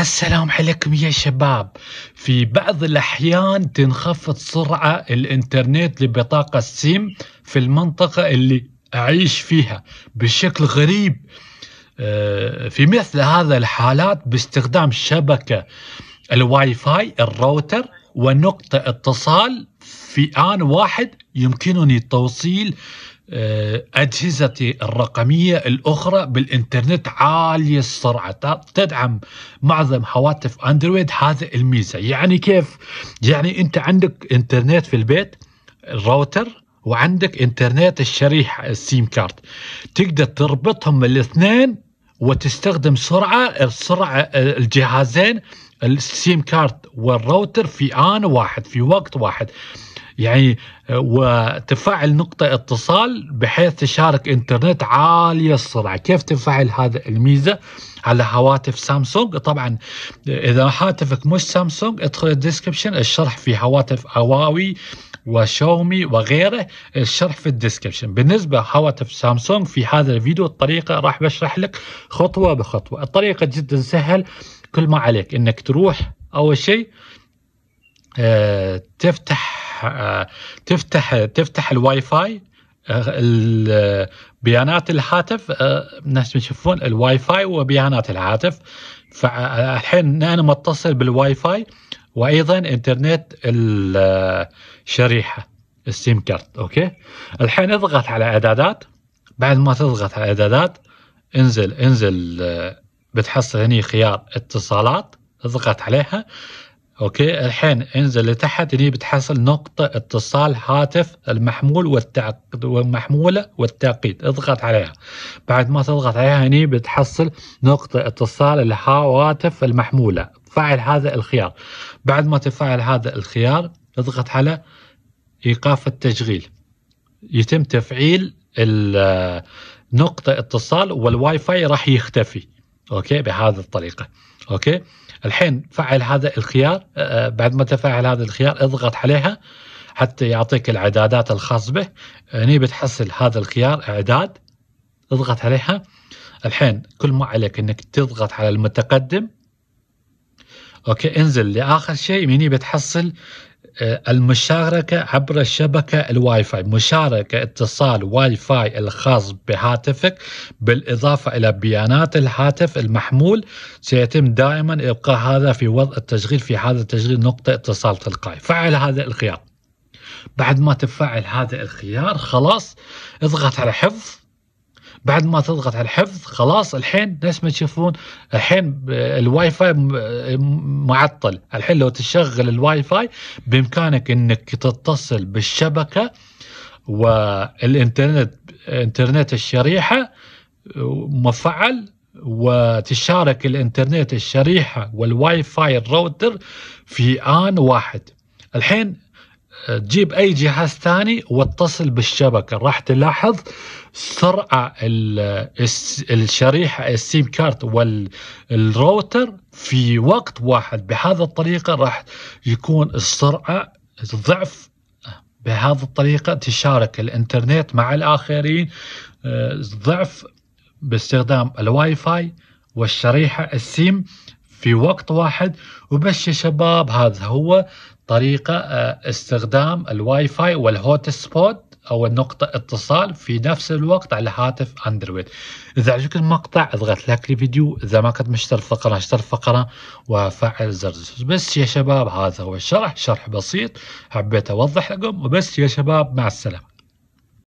السلام عليكم يا شباب في بعض الأحيان تنخفض سرعة الإنترنت لبطاقة سيم في المنطقة اللي أعيش فيها بشكل غريب آه، في مثل هذا الحالات باستخدام شبكة الواي فاي الراوتر ونقطة اتصال في آن واحد يمكنني توصيل آه، أجهزتي الرقمية الأخرى بالإنترنت عالية السرعة تدعم معظم هواتف أندرويد هذا الميزة يعني كيف؟ يعني أنت عندك إنترنت في البيت الراوتر وعندك إنترنت الشريحة السيم كارت تقدر تربطهم الاثنين وتستخدم سرعة السرعة آه، الجهازين السيم كارت والراوتر في آن واحد في وقت واحد يعني آه، وتفعل نقطة اتصال بحيث تشارك انترنت عالية السرعة كيف تفعل هذا الميزة على هواتف سامسونج طبعا آه، إذا هاتفك مش سامسونج ادخل الديسكربشن الشرح في هواتف هواوي وشاومي وغيره الشرح في الديسكربشن بالنسبة هواتف سامسونج في هذا الفيديو الطريقة راح بشرح لك خطوة بخطوة الطريقة جدا سهل كل ما عليك انك تروح اول شيء آه، تفتح تفتح تفتح الواي فاي آه، بيانات الهاتف آه، الناس يشوفون الواي فاي وبيانات الهاتف فالحين انا متصل بالواي فاي وايضا انترنت الشريحه السيم كارت اوكي الحين اضغط على اعدادات بعد ما تضغط على اعدادات انزل انزل آه، بتحصل هني خيار اتصالات اضغط عليها اوكي الحين انزل لتحت هنا بتحصل نقطة اتصال هاتف المحمول والتعقيد والمحمولة والتعقيد اضغط عليها بعد ما تضغط عليها هنا بتحصل نقطة اتصال الهواتف المحمولة فعل هذا الخيار بعد ما تفعل هذا الخيار اضغط على ايقاف التشغيل يتم تفعيل نقطة اتصال والواي فاي راح يختفي اوكي بهذه الطريقه اوكي الحين فعل هذا الخيار آه، آه، بعد ما تفعل هذا الخيار اضغط عليها حتى يعطيك الاعدادات الخاص به هني بتحصل هذا الخيار اعداد اضغط عليها الحين كل ما عليك انك تضغط على المتقدم اوكي انزل لاخر شيء هني بتحصل آه، المشاركة عبر الشبكة الواي فاي مشاركة اتصال واي فاي الخاص بهاتفك بالإضافة إلى بيانات الهاتف المحمول سيتم دائما إبقاء هذا في وضع التشغيل في هذا التشغيل نقطة اتصال تلقائي فعل هذا الخيار بعد ما تفعل هذا الخيار خلاص اضغط على حفظ بعد ما تضغط على الحفظ خلاص الحين نفس ما تشوفون الحين الواي فاي معطل الحين لو تشغل الواي فاي بامكانك انك تتصل بالشبكه والانترنت انترنت الشريحه مفعل وتشارك الانترنت الشريحه والواي فاي الراوتر في ان واحد الحين تجيب اي جهاز ثاني واتصل بالشبكه راح تلاحظ سرعه الشريحه السيم كارت والروتر في وقت واحد بهذه الطريقه راح يكون السرعه ضعف بهذه الطريقه تشارك الانترنت مع الاخرين آه، ضعف باستخدام الواي فاي والشريحه السيم في وقت واحد وبس يا شباب هذا هو طريقة آه، استخدام الواي فاي والهوت سبوت أو النقطة اتصال في نفس الوقت على هاتف أندرويد إذا عجبك المقطع اضغط لايك للفيديو إذا ما كنت مشترك في القناة اشترك في القناة وفعل زر بس يا شباب هذا هو الشرح شرح بسيط حبيت أوضح لكم وبس يا شباب مع السلامة